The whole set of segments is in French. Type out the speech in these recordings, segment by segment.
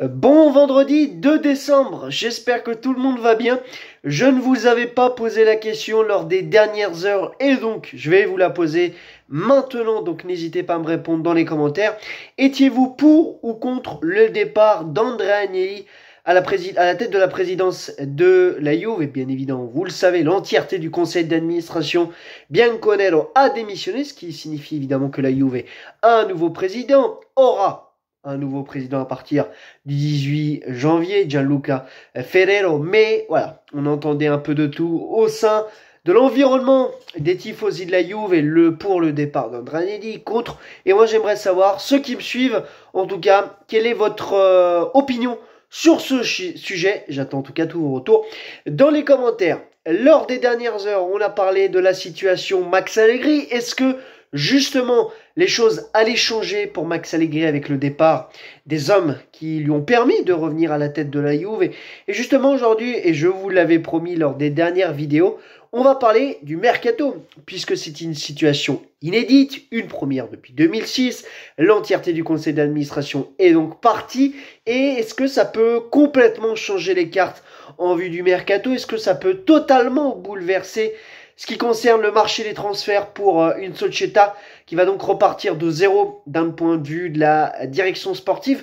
Bon vendredi 2 décembre, j'espère que tout le monde va bien. Je ne vous avais pas posé la question lors des dernières heures et donc je vais vous la poser maintenant, donc n'hésitez pas à me répondre dans les commentaires. Étiez-vous pour ou contre le départ d'André Agnelli à la, tête de la présidence de la Juve, et bien évidemment, vous le savez, l'entièreté du conseil d'administration Bianconero a démissionné, ce qui signifie évidemment que la Juve a un nouveau président, aura un nouveau président à partir du 18 janvier, Gianluca Ferrero. Mais voilà, on entendait un peu de tout au sein de l'environnement des tifosi de la Juve et le pour le départ d'Andranelli contre. Et moi j'aimerais savoir, ceux qui me suivent, en tout cas, quelle est votre euh, opinion sur ce sujet. J'attends en tout cas tous vos retours dans les commentaires. Lors des dernières heures, on a parlé de la situation Max Allegri. Est-ce que Justement, les choses allaient changer pour Max Allegri avec le départ des hommes qui lui ont permis de revenir à la tête de la Juve. Et justement, aujourd'hui, et je vous l'avais promis lors des dernières vidéos, on va parler du mercato, puisque c'est une situation inédite, une première depuis 2006. L'entièreté du conseil d'administration est donc partie. Et est-ce que ça peut complètement changer les cartes en vue du mercato Est-ce que ça peut totalement bouleverser ce qui concerne le marché des transferts pour euh, une Solcheta qui va donc repartir de zéro d'un point de vue de la direction sportive,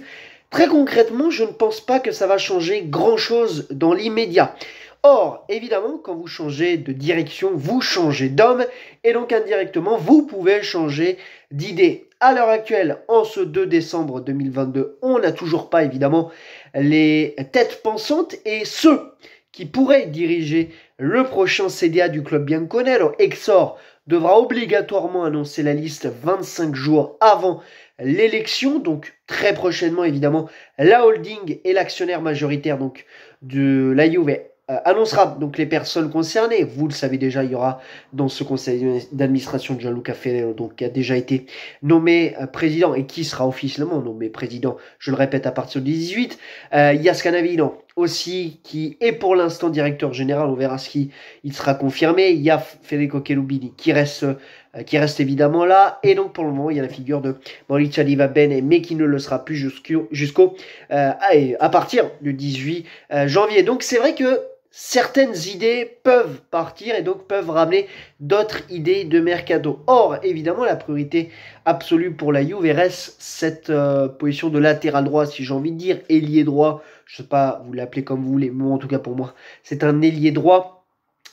très concrètement, je ne pense pas que ça va changer grand-chose dans l'immédiat. Or, évidemment, quand vous changez de direction, vous changez d'homme et donc indirectement, vous pouvez changer d'idée. À l'heure actuelle, en ce 2 décembre 2022, on n'a toujours pas évidemment les têtes pensantes et ceux qui pourrait diriger le prochain CDA du club bianconero, Exor, devra obligatoirement annoncer la liste 25 jours avant l'élection, donc très prochainement évidemment, la holding et l'actionnaire majoritaire donc de la Juve euh, annoncera donc les personnes concernées. Vous le savez déjà, il y aura dans ce conseil d'administration de Gianluca Ferrero, donc qui a déjà été nommé euh, président et qui sera officiellement nommé président, je le répète, à partir du 18. Euh, aussi, qui est pour l'instant directeur général. On verra ce qui il sera confirmé. Il y a Federico Cherubini qui reste, euh, qui reste évidemment là. Et donc, pour le moment, il y a la figure de Mauricio Aliva Bene, mais qui ne le sera plus jusqu'au, jusqu'au euh, à, partir du 18 euh, janvier. Donc, c'est vrai que certaines idées peuvent partir et donc peuvent ramener d'autres idées de mercato. Or, évidemment, la priorité absolue pour la Juve reste cette euh, position de latéral droit, si j'ai envie de dire, ailier droit. Je sais pas, vous l'appelez comme vous voulez, mais en tout cas pour moi, c'est un ailier droit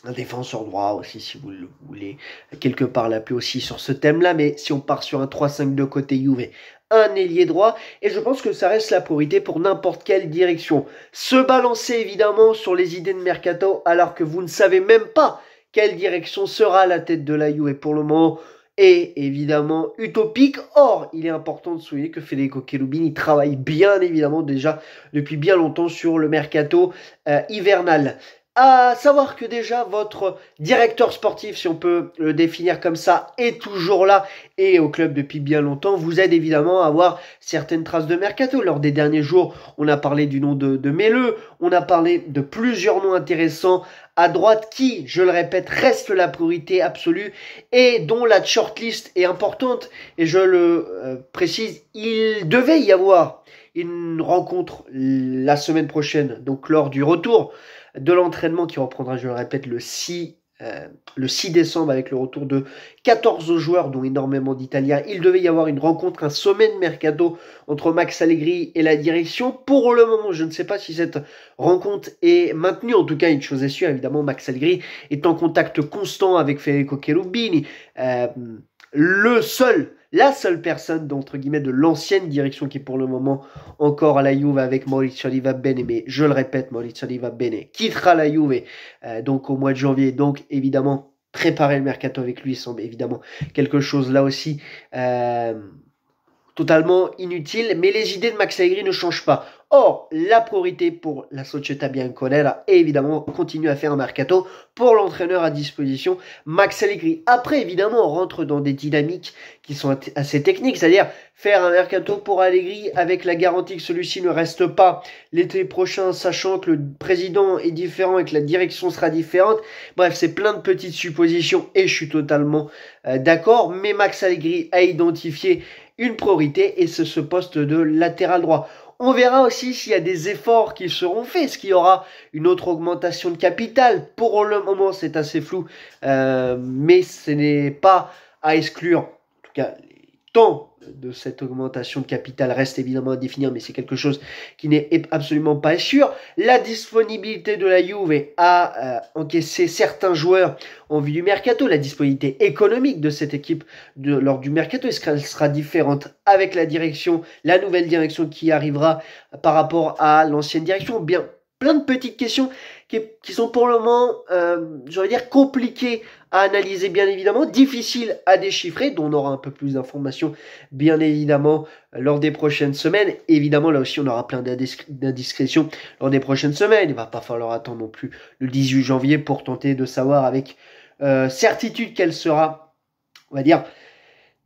un défenseur droit aussi, si vous le voulez, quelque part l'appeler aussi sur ce thème-là, mais si on part sur un 3-5 de côté Juve, un ailier droit et je pense que ça reste la priorité pour n'importe quelle direction. Se balancer évidemment sur les idées de mercato alors que vous ne savez même pas quelle direction sera la tête de la et pour le moment est évidemment utopique. Or, il est important de souligner que Federico Cherubini travaille bien évidemment déjà depuis bien longtemps sur le mercato euh, hivernal à savoir que déjà votre directeur sportif, si on peut le définir comme ça, est toujours là et au club depuis bien longtemps, vous aide évidemment à avoir certaines traces de mercato. Lors des derniers jours, on a parlé du nom de, de on a parlé de plusieurs noms intéressants à droite qui, je le répète, reste la priorité absolue et dont la shortlist est importante. Et je le euh, précise, il devait y avoir une rencontre la semaine prochaine, donc lors du retour de l'entraînement qui reprendra, je le répète, le 6 euh, le décembre avec le retour de 14 joueurs, dont énormément d'Italiens. Il devait y avoir une rencontre, un sommet de mercato entre Max Allegri et la direction. Pour le moment, je ne sais pas si cette rencontre est maintenue. En tout cas, une chose est sûre, évidemment, Max Allegri est en contact constant avec Federico Cherubini. Euh, le seul la seule personne d'entre guillemets de l'ancienne direction qui est pour le moment encore à la Juve avec Maurizio Di Bene, mais je le répète, Maurizio Di Bene quittera la Juve euh, donc au mois de janvier, donc évidemment préparer le mercato avec lui semble évidemment quelque chose là aussi euh, totalement inutile, mais les idées de Max Aigri ne changent pas. Or, la priorité pour la Società Bianconera est évidemment continuer à faire un mercato pour l'entraîneur à disposition, Max Allegri. Après, évidemment, on rentre dans des dynamiques qui sont assez techniques, c'est-à-dire faire un mercato pour Allegri avec la garantie que celui-ci ne reste pas l'été prochain, sachant que le président est différent et que la direction sera différente. Bref, c'est plein de petites suppositions et je suis totalement euh, d'accord, mais Max Allegri a identifié une priorité et c'est ce poste de latéral droit. On verra aussi s'il y a des efforts qui seront faits, est-ce qu'il y aura une autre augmentation de capital. Pour le moment, c'est assez flou, euh, mais ce n'est pas à exclure. En tout cas, temps de cette augmentation de capital reste évidemment à définir, mais c'est quelque chose qui n'est absolument pas sûr. La disponibilité de la Juve à euh, encaisser certains joueurs en vue du mercato, la disponibilité économique de cette équipe lors du mercato, est-ce qu'elle sera différente avec la direction, la nouvelle direction qui arrivera par rapport à l'ancienne direction Bien, plein de petites questions qui, sont pour le moment, euh, j'aurais dire, compliqués à analyser, bien évidemment, difficiles à déchiffrer, dont on aura un peu plus d'informations, bien évidemment, lors des prochaines semaines. Évidemment, là aussi, on aura plein d'indiscrétions lors des prochaines semaines. Il va pas falloir attendre non plus le 18 janvier pour tenter de savoir avec euh, certitude quelle sera, on va dire,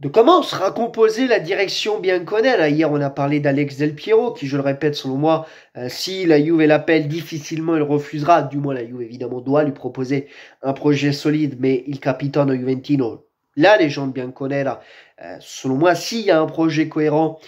de comment sera composée la direction bien bianconera. Hier, on a parlé d'Alex Del Piero, qui, je le répète, selon moi, euh, si la Juve l'appelle, difficilement il refusera. Du moins, la Juve, évidemment, doit lui proposer un projet solide, mais il capitaine Juventino, gens légende bianconera, là, euh, selon moi, s'il y a un projet cohérent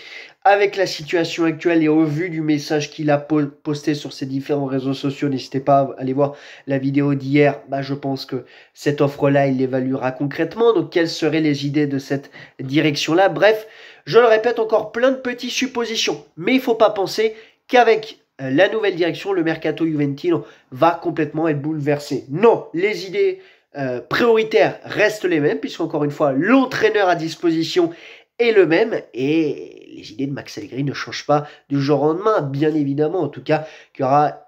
avec la situation actuelle et au vu du message qu'il a posté sur ses différents réseaux sociaux, n'hésitez pas à aller voir la vidéo d'hier, bah, je pense que cette offre-là, il l'évaluera concrètement. Donc, quelles seraient les idées de cette direction-là Bref, je le répète encore plein de petites suppositions, mais il ne faut pas penser qu'avec euh, la nouvelle direction, le mercato Juventino va complètement être bouleversé. Non, les idées euh, prioritaires restent les mêmes, puisqu'encore une fois, l'entraîneur à disposition est le même et les idées de Max Allegri ne changent pas du jour au lendemain, bien évidemment, en tout cas, qu'il y aura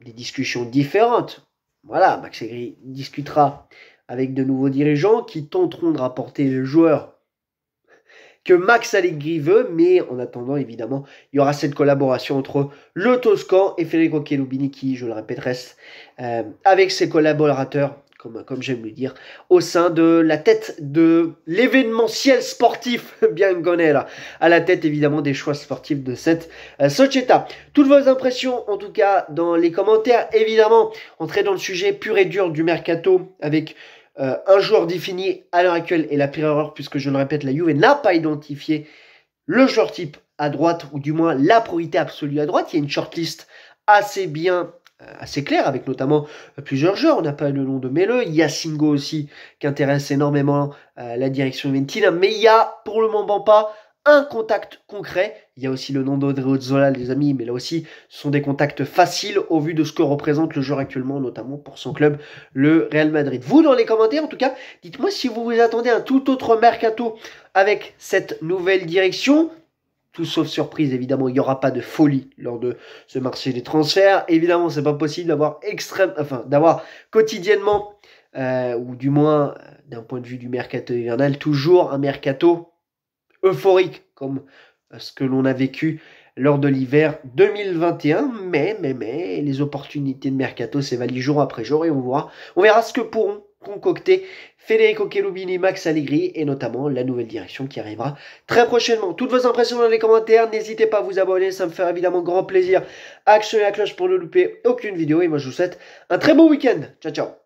des discussions différentes. Voilà, Max Allegri discutera avec de nouveaux dirigeants qui tenteront de rapporter le joueur que Max Allegri veut, mais en attendant, évidemment, il y aura cette collaboration entre le Toscan et Federico Chelubini, qui, je le répéterai, euh, avec ses collaborateurs comme, j'aime le dire, au sein de la tête de l'événementiel sportif bien là à la tête évidemment des choix sportifs de cette euh, Toutes vos impressions, en tout cas, dans les commentaires, évidemment, entrez dans le sujet pur et dur du mercato avec euh, un joueur défini à l'heure actuelle et la pire erreur, puisque je le répète, la Juve n'a pas identifié le joueur type à droite, ou du moins la priorité absolue à droite. Il y a une shortlist assez bien euh, assez clair, avec notamment euh, plusieurs joueurs. On n'a pas le nom de Mele, il y a Singo aussi qui intéresse énormément euh, la direction Ventina, mais il y a pour le moment pas un contact concret. Il y a aussi le nom d'Audrey Zola les amis, mais là aussi, ce sont des contacts faciles au vu de ce que représente le joueur actuellement, notamment pour son club, le Real Madrid. Vous, dans les commentaires, en tout cas, dites-moi si vous vous attendez à un tout autre mercato avec cette nouvelle direction tout sauf surprise, évidemment, il n'y aura pas de folie lors de ce marché des transferts. Évidemment, c'est pas possible d'avoir extrême, enfin, d'avoir quotidiennement, euh, ou du moins euh, d'un point de vue du mercato hivernal, toujours un mercato euphorique, comme euh, ce que l'on a vécu lors de l'hiver 2021. Mais, mais, mais, les opportunités de mercato s'évaluent jour après jour et on verra, on verra ce que pourront concocté Federico Cherubini, Max Allegri et notamment la nouvelle direction qui arrivera très prochainement. Toutes vos impressions dans les commentaires, n'hésitez pas à vous abonner, ça me fera évidemment grand plaisir. Actionnez la cloche pour ne louper aucune vidéo et moi je vous souhaite un très bon week-end. Ciao ciao